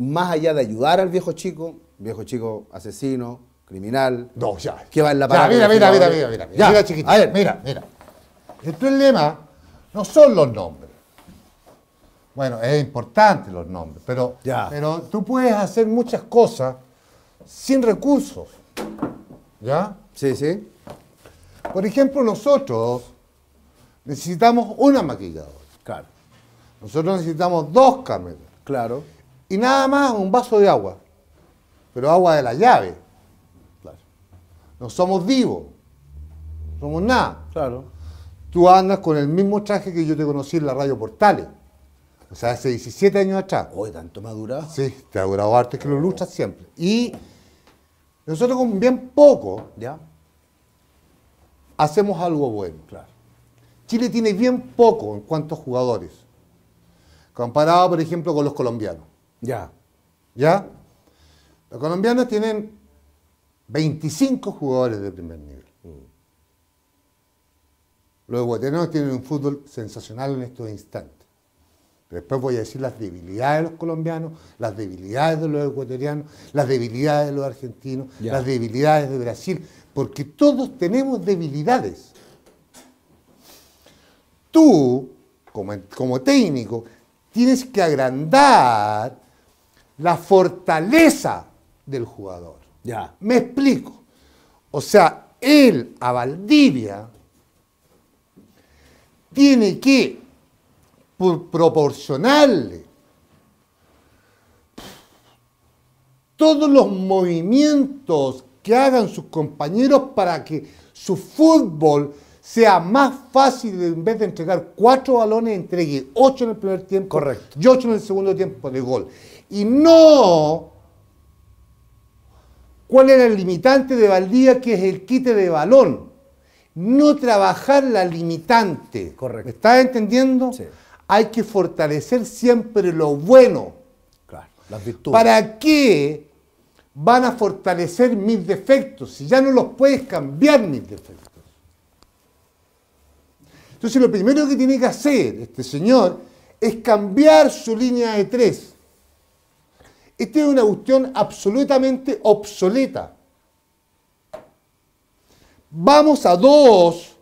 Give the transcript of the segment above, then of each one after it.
más allá de ayudar al viejo chico, viejo chico asesino, criminal. No, ya. Que va en la parada. Mira, mira, mira, mira, mira, mira. Mira, A ver, mira, mira. El problema no son los nombres. Bueno, es importante los nombres, pero, pero tú puedes hacer muchas cosas sin recursos. ¿Ya? Sí, sí. Por ejemplo, nosotros necesitamos una maquilladora. Claro. Nosotros necesitamos dos cámaras. Claro y nada más un vaso de agua, pero agua de la llave. Claro. No somos vivos, no somos nada. Claro. Tú andas con el mismo traje que yo te conocí en la radio Portales. O sea, hace 17 años atrás. Hoy tanto me ha durado. Sí, te ha durado arte, que lo luchas siempre. Y nosotros con bien poco ¿Ya? hacemos algo bueno. Claro. Chile tiene bien poco en cuanto a jugadores, comparado, por ejemplo, con los colombianos. Ya. ¿Ya? Los colombianos tienen 25 jugadores de primer nivel. Mm. Los ecuatorianos tienen un fútbol sensacional en estos instantes. Después voy a decir las debilidades de los colombianos, las debilidades de los ecuatorianos, las debilidades de los argentinos, las debilidades de Brasil, porque todos tenemos debilidades. Tú, como, como técnico, tienes que agrandar la fortaleza del jugador. Ya. Me explico. O sea, él a Valdivia tiene que proporcionarle todos los movimientos que hagan sus compañeros para que su fútbol sea más fácil en vez de entregar cuatro balones, entregue ocho en el primer tiempo Correcto. y ocho en el segundo tiempo de gol y no cuál era el limitante de Valdía, que es el quite de balón. No trabajar la limitante. Correcto. ¿Me estás entendiendo? Hay que fortalecer siempre lo bueno. Claro, ¿Para qué van a fortalecer mis defectos si ya no los puedes cambiar mis defectos? Entonces lo primero que tiene que hacer este señor es cambiar su línea de tres. Esta es una cuestión absolutamente obsoleta. Vamos a dos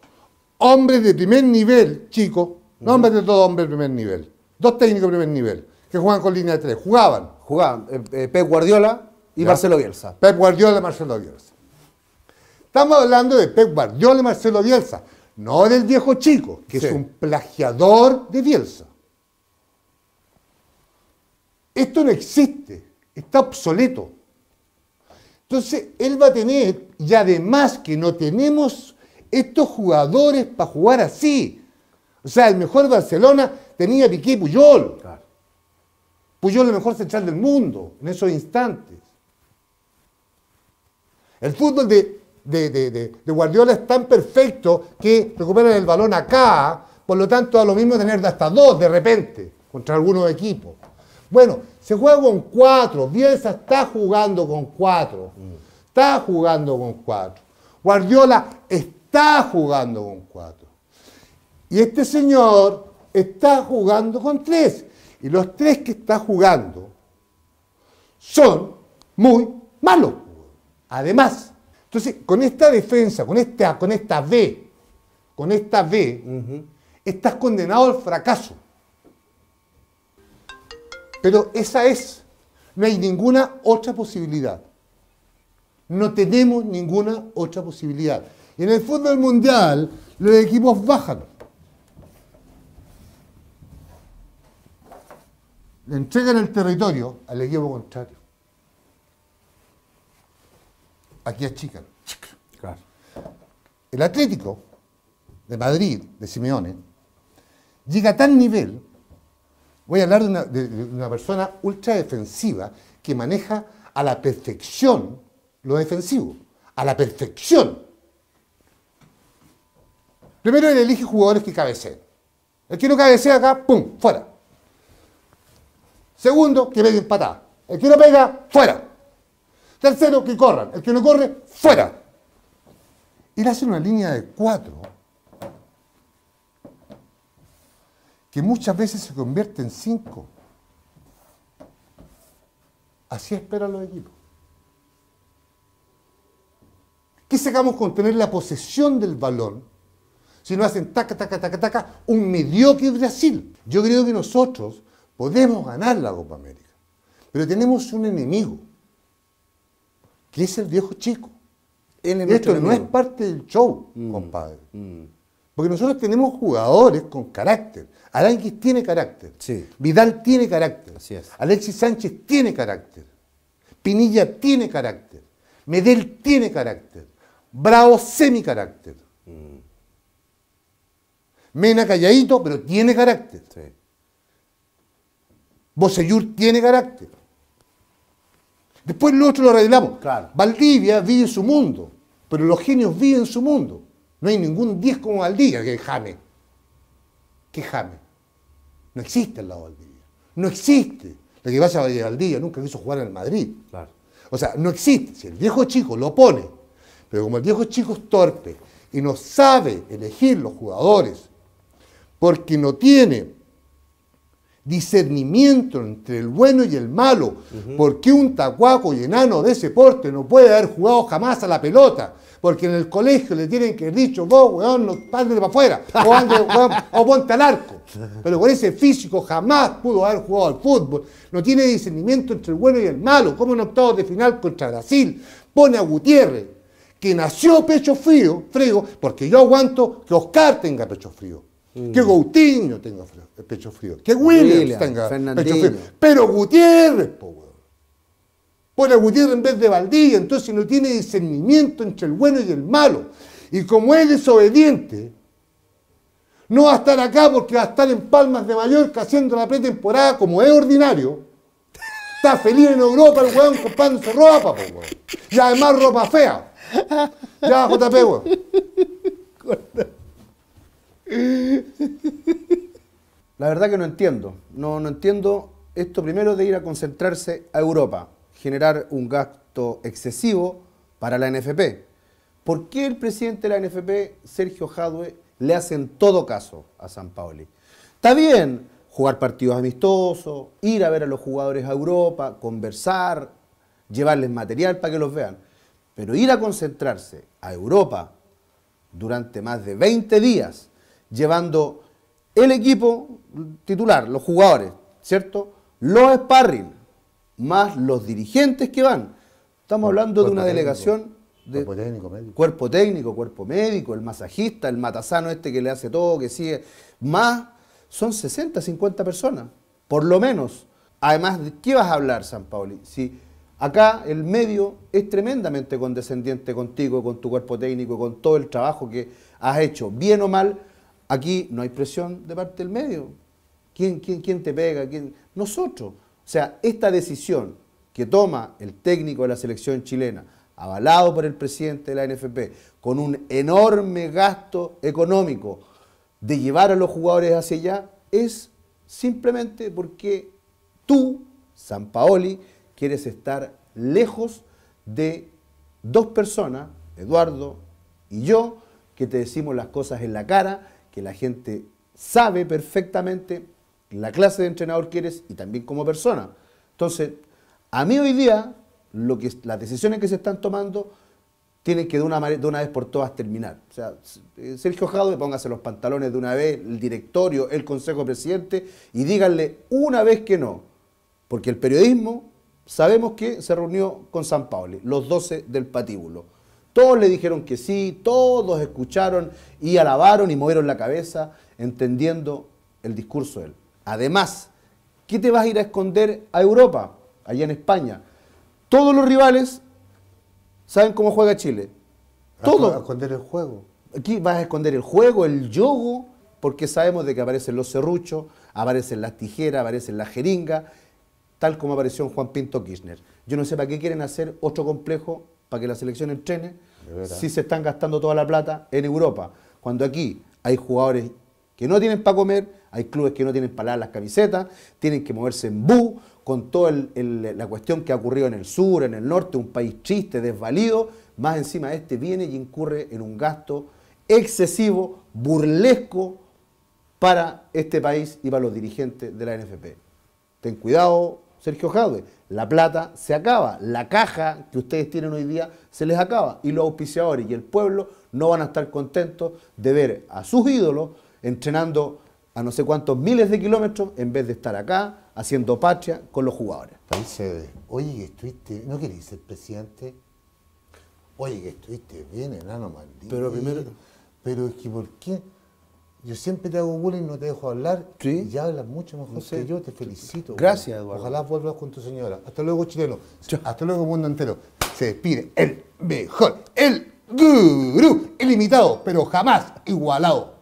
hombres de primer nivel, chicos, no hombres de todo hombres de primer nivel, dos técnicos de primer nivel, que juegan con línea de tres, jugaban. Jugaban eh, eh, Pep Guardiola y Marcelo Bielsa. Pep Guardiola y Marcelo Bielsa. Estamos hablando de Pep Guardiola y Marcelo Bielsa, no del viejo chico, que es un plagiador de Bielsa. Esto no existe está obsoleto. Entonces, él va a tener, y además que no tenemos estos jugadores para jugar así. O sea, el mejor Barcelona tenía Piqué y Puyol. Claro. Puyol el mejor central del mundo en esos instantes. El fútbol de, Guardiola es tan perfecto que recuperan el balón acá, por lo tanto a lo mismo tener hasta dos de repente contra algunos equipos. Bueno, se juega con cuatro. Bielsa está jugando con cuatro. Está jugando con cuatro. Guardiola está jugando con cuatro. Y este señor está jugando con tres. Y los tres que está jugando son muy malos. Además, entonces con esta defensa, con esta, con esta B, con esta B, estás condenado al fracaso. Pero esa es, no hay ninguna otra posibilidad. No tenemos ninguna otra posibilidad. en el fútbol mundial, los equipos bajan. Le entregan el territorio al equipo contrario. Aquí achican. chica. El Atlético de Madrid, de Simeone, llega a tal nivel Voy a hablar de una, persona ultra defensiva que maneja a la perfección lo defensivo, a la perfección. Primero él elige jugadores que cabeceen. El que no cabecea acá, ¡pum! ¡Fuera! Segundo, que peguen patada. El que no pega, ¡fuera! Tercero, que corran. El que no corre, ¡fuera! Él hace una línea de cuatro que muchas veces se convierte en cinco. Así esperan los equipos. ¿Qué sacamos con tener la posesión del balón si no hacen taca, taca, taca, taca un mediocre Brasil? Yo creo que nosotros podemos ganar la Copa América, pero tenemos un enemigo, que es el viejo chico. Esto no es parte del show, mm, compadre. Mm. Porque nosotros tenemos jugadores con carácter. Alanquis tiene carácter. Vidal tiene carácter. Alexis Sánchez tiene carácter. Pinilla tiene carácter. Medel tiene carácter. Bravo semi carácter. Mm. Mena calladito, pero tiene carácter. Sí. Bocellur tiene carácter. Después nosotros otro lo arreglamos. Valdivia vive en su mundo, pero los genios viven en su mundo. No hay ningún 10 como Valdivia que jame. Que jame. No existe el lado Valdivia. No existe. Lo que pasa a Valdivia nunca quiso jugar en el Madrid. O sea, no existe. Si el viejo chico lo pone, pero como el viejo chico es torpe y no sabe elegir los jugadores, porque no tiene discernimiento entre el bueno y el malo, porque un tacuaco y enano de ese porte no puede haber jugado jamás a la pelota, porque en el colegio le tienen que haber dicho, vos, weón, no, de para afuera, o, ande, ponte al arco. Pero con ese físico jamás pudo haber jugado al fútbol. No tiene discernimiento entre el bueno y el malo, como en octavos de final contra Brasil. Pone a Gutiérrez, que nació pecho frío, frío, porque yo aguanto que Oscar tenga pecho frío. Mm. Que Gautinho tenga pecho frío. Que Williams, tenga pecho frío. Pero Gutiérrez, po, weón pone a Gutiérrez en vez de Valdivia, entonces no tiene discernimiento entre el bueno y el malo. Y como es desobediente, no va a estar acá porque va a estar en Palmas de Mallorca haciendo la pretemporada como es ordinario. Está feliz en Europa el weón su ropa, weón. Y además ropa fea. Ya, JP, La verdad que no entiendo. no entiendo esto primero de ir a concentrarse a Europa generar un gasto excesivo para la NFP. ¿Por qué el presidente de la NFP, Sergio Jadwe, le hace en todo caso a San Paoli? Está bien jugar partidos amistosos, ir a ver a los jugadores a Europa, conversar, llevarles material para que los vean, pero ir a concentrarse a Europa durante más de 20 días, llevando el equipo titular, los jugadores, ¿cierto? Los sparring, más los dirigentes que van. Estamos hablando de una delegación de cuerpo técnico, cuerpo médico, el masajista, el matasano este que le hace todo, que sigue, más son 60, 50 personas, por lo menos. Además, ¿de qué vas a hablar, San Paoli? Si acá el medio es tremendamente condescendiente contigo, con tu cuerpo técnico, con todo el trabajo que has hecho, bien o mal, aquí no hay presión de parte del medio. ¿Quién, quién, quién te pega? ¿Quién? Nosotros. O sea, esta decisión que toma el técnico de la selección chilena, avalado por el presidente de la NFP, con un enorme gasto económico de llevar a los jugadores hacia allá, es simplemente porque tú, San Paoli, quieres estar lejos de dos personas, Eduardo y yo, que te decimos las cosas en la cara, que la gente sabe perfectamente la clase de entrenador que eres y también como persona. Entonces, a mí hoy día, lo que, las decisiones que se están tomando tienen que de una, de una vez por todas terminar. O sea, eh, Sergio Jadwe, póngase los pantalones de una vez, el directorio, el consejo presidente, y díganle una vez que no. Porque el periodismo, sabemos que se reunió con San Pablo, los 12 del patíbulo. Todos le dijeron que sí, todos escucharon y alabaron y movieron la cabeza, entendiendo el discurso de él. Además, ¿qué te vas a ir a esconder a Europa, allá en España? Todos los rivales saben cómo juega Chile. Todo. A esconder el juego. Aquí vas a esconder el juego, el yogo, porque sabemos de que aparecen los serruchos, aparecen las tijeras, aparecen las jeringas, tal como apareció en Juan Pinto Kirchner. Yo no sé para qué quieren hacer otro complejo para que la selección entrene si se están gastando toda la plata en Europa, cuando aquí hay jugadores que no tienen para comer, hay clubes que no tienen paladas las camisetas, tienen que moverse en bú, con toda la cuestión que ha ocurrido en el sur, en el norte, un país triste, desvalido, más encima este viene y incurre en un gasto excesivo, burlesco para este país y para los dirigentes de la NFP. Ten cuidado, Sergio Jadwe, la plata se acaba, la caja que ustedes tienen hoy día se les acaba y los auspiciadores y el pueblo no van a estar contentos de ver a sus ídolos entrenando a no sé cuántos miles de kilómetros en vez de estar acá haciendo patria con los jugadores. Oye, que estuviste, ¿no querés ser presidente? Oye, que estuviste bien, enano maldito. Pero primero... Pero es que, ¿por qué? Yo siempre te hago bullying, no te dejo hablar. ¿Sí? ya hablas mucho mejor que yo, te felicito. Gracias, Eduardo. Ojalá vuelvas con tu señora. Hasta luego, chileno. Hasta luego, mundo entero. Se despide el mejor, el gurú, ilimitado, pero jamás igualado.